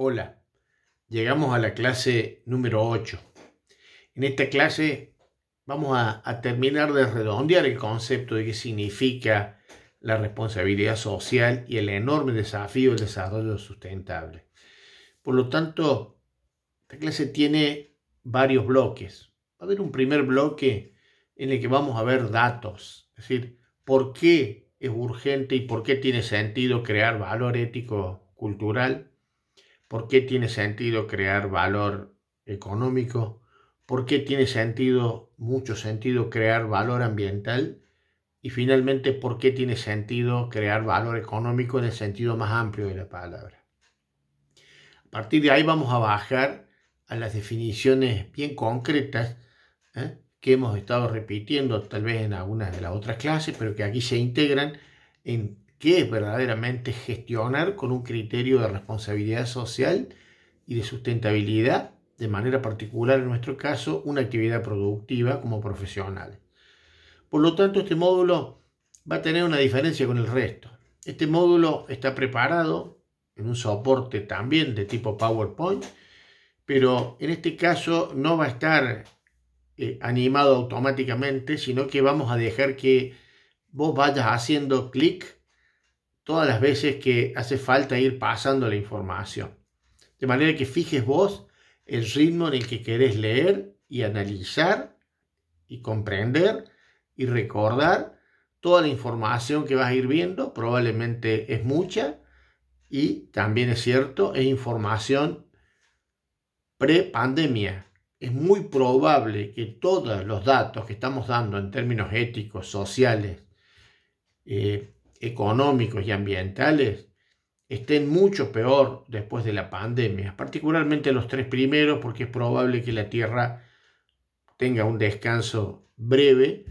Hola, llegamos a la clase número 8. En esta clase vamos a, a, terminar de redondear el concepto de qué significa la responsabilidad social y el enorme desafío del desarrollo sustentable. Por lo tanto, esta clase tiene varios bloques. Va a haber un primer bloque en el que vamos a ver datos, es decir, por qué es urgente y por qué tiene sentido crear valor ético cultural por qué tiene sentido crear valor económico, por qué tiene sentido, mucho sentido, crear valor ambiental y finalmente por qué tiene sentido crear valor económico en el sentido más amplio de la palabra. A partir de ahí vamos a bajar a las definiciones bien concretas ¿eh? que hemos estado repitiendo tal vez en algunas de las otras clases, pero que aquí se integran en qué es verdaderamente gestionar con un criterio de responsabilidad social y de sustentabilidad, de manera particular en nuestro caso, una actividad productiva como profesional. Por lo tanto, este módulo va a tener una diferencia con el resto. Este módulo está preparado en un soporte también de tipo PowerPoint, pero en este caso no va a estar eh, animado automáticamente, sino que vamos a dejar que vos vayas haciendo clic todas las veces que hace falta ir pasando la información. De manera que fijes vos el ritmo en el que querés leer y analizar y comprender y recordar toda la información que vas a ir viendo. Probablemente es mucha y también es cierto, es información pre-pandemia. Es muy probable que todos los datos que estamos dando en términos éticos, sociales, eh, económicos y ambientales estén mucho peor después de la pandemia, particularmente los tres primeros, porque es probable que la Tierra tenga un descanso breve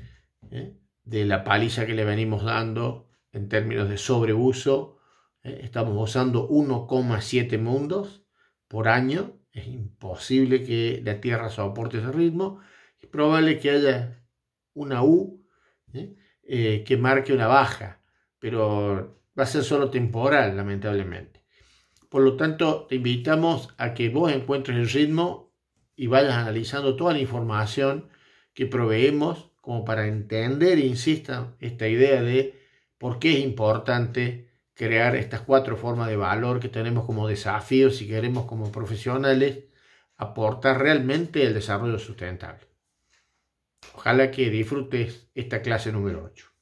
¿eh? de la paliza que le venimos dando en términos de sobreuso. ¿eh? Estamos usando 1,7 mundos por año. Es imposible que la Tierra soporte ese ritmo. Es probable que haya una U ¿eh? que marque una baja pero va a ser solo temporal, lamentablemente. Por lo tanto, te invitamos a que vos encuentres el ritmo y vayas analizando toda la información que proveemos como para entender, insista, esta idea de por qué es importante crear estas cuatro formas de valor que tenemos como desafío, si queremos como profesionales aportar realmente el desarrollo sustentable. Ojalá que disfrutes esta clase número 8.